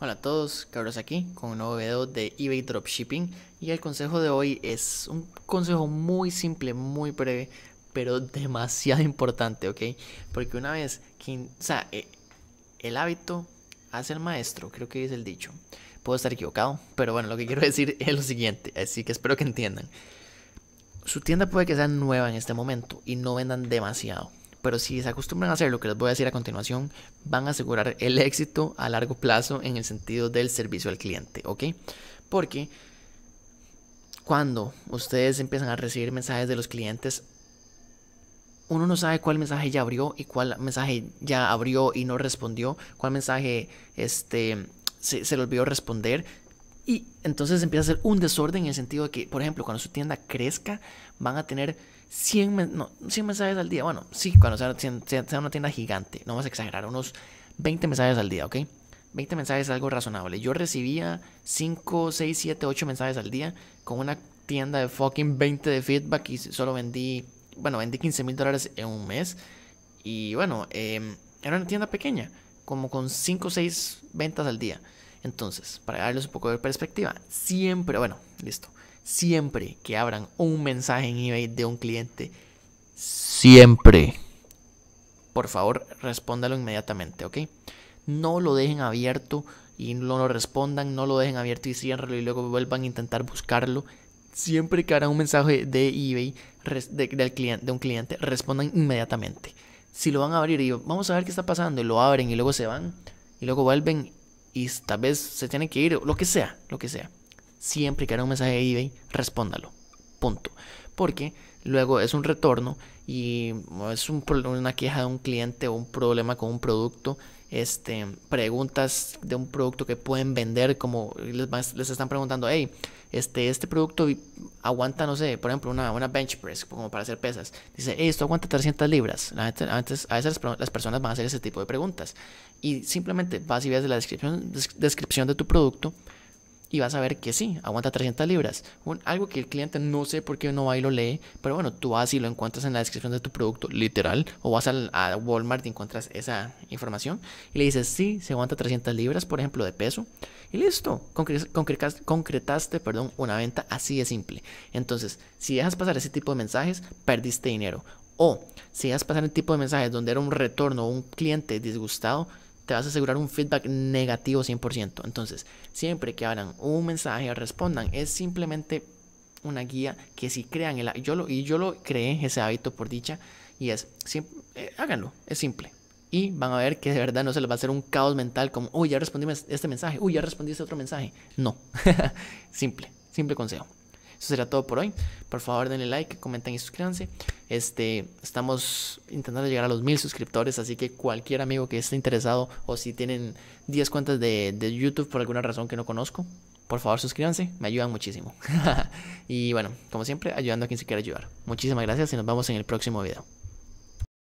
Hola a todos, cabros aquí con un nuevo video de eBay Dropshipping y el consejo de hoy es un consejo muy simple, muy breve, pero demasiado importante, ¿ok? Porque una vez que, o sea, eh, el hábito hace el maestro, creo que es el dicho. Puedo estar equivocado, pero bueno, lo que quiero decir es lo siguiente, así que espero que entiendan. Su tienda puede que sea nueva en este momento y no vendan demasiado, pero si se acostumbran a hacer lo que les voy a decir a continuación, van a asegurar el éxito a largo plazo en el sentido del servicio al cliente, ¿ok? Porque cuando ustedes empiezan a recibir mensajes de los clientes, uno no sabe cuál mensaje ya abrió y cuál mensaje ya abrió y no respondió, cuál mensaje este, se, se le olvidó responder y entonces empieza a ser un desorden en el sentido de que, por ejemplo, cuando su tienda crezca, van a tener 100, 100 mensajes al día. Bueno, sí, cuando sea, una tienda gigante, no vas a exagerar, unos 20 mensajes al día, ¿ok? 20 mensajes es algo razonable. Yo recibía 5, 6, 7, 8 mensajes al día con una tienda de fucking 20 de feedback y solo vendí, bueno, vendí 15 mil dólares en un mes. Y bueno, em, era una tienda pequeña, como con 5 o 6 ventas al día. Entonces, para darles un poco de perspectiva, siempre, bueno, listo, siempre que abran un mensaje en eBay de un cliente, siempre, por favor, respóndalo inmediatamente, ¿ok? No lo dejen abierto y no lo respondan, no lo dejen abierto y ciérralo y luego vuelvan a intentar buscarlo. Siempre que abran un mensaje de eBay de, del cliente, de un cliente, respondan inmediatamente. Si lo van a abrir y vamos a ver qué está pasando y lo abren y luego se van y luego vuelven, y tal vez se tiene que ir, lo que sea, lo que sea. Siempre que haga un mensaje de eBay, respóndalo. Punto. Porque Luego es un retorno y mm, es un, una queja de un cliente o un problema con un producto. Este, preguntas de un producto que pueden vender, como les, están preguntando, hey, este, este producto aguanta, no sé, por ejemplo, una, una bench press, como para hacer pesas. Dice, esto aguanta 300 libras. Antes, a veces las, personas van a hacer ese tipo de preguntas. Y simplemente vas y ves la descripción, descripción de tu producto y vas a ver que sí, aguanta 300 libras. algo que el cliente no sé por qué no va y lo lee, pero bueno, tú vas y lo encuentras en la descripción de tu producto, literal, o vas a Walmart y encuentras esa información y le dices, sí, se aguanta 300 libras, por ejemplo, de peso, y listo, concretaste, perdón, una venta así de simple. Entonces, si dejas pasar ese tipo de mensajes, perdiste dinero. O si dejas pasar el tipo de mensajes donde era un retorno o un cliente disgustado, te vas a asegurar un feedback negativo 100%. Entonces, siempre que abran un mensaje respondan, es simplemente una guía que si crean, el, yo lo, y yo lo creé ese hábito por dicha, y es, eh, háganlo, es simple. Y van a ver que de verdad no se les va a hacer un caos mental como, uy, ya respondí este mensaje, uy, ya respondí este otro mensaje. No, simple, simple consejo. Eso será todo por hoy. Por favor, denle like, comenten y suscríbanse. Este, estamos intentando llegar a los mil suscriptores, así que cualquier amigo que esté interesado o si tienen 10 cuentas de, de YouTube por alguna razón que no conozco, por favor suscríbanse, me ayudan muchísimo. y bueno, como siempre, ayudando a quien se quiera ayudar. Muchísimas gracias y nos vemos en el próximo video.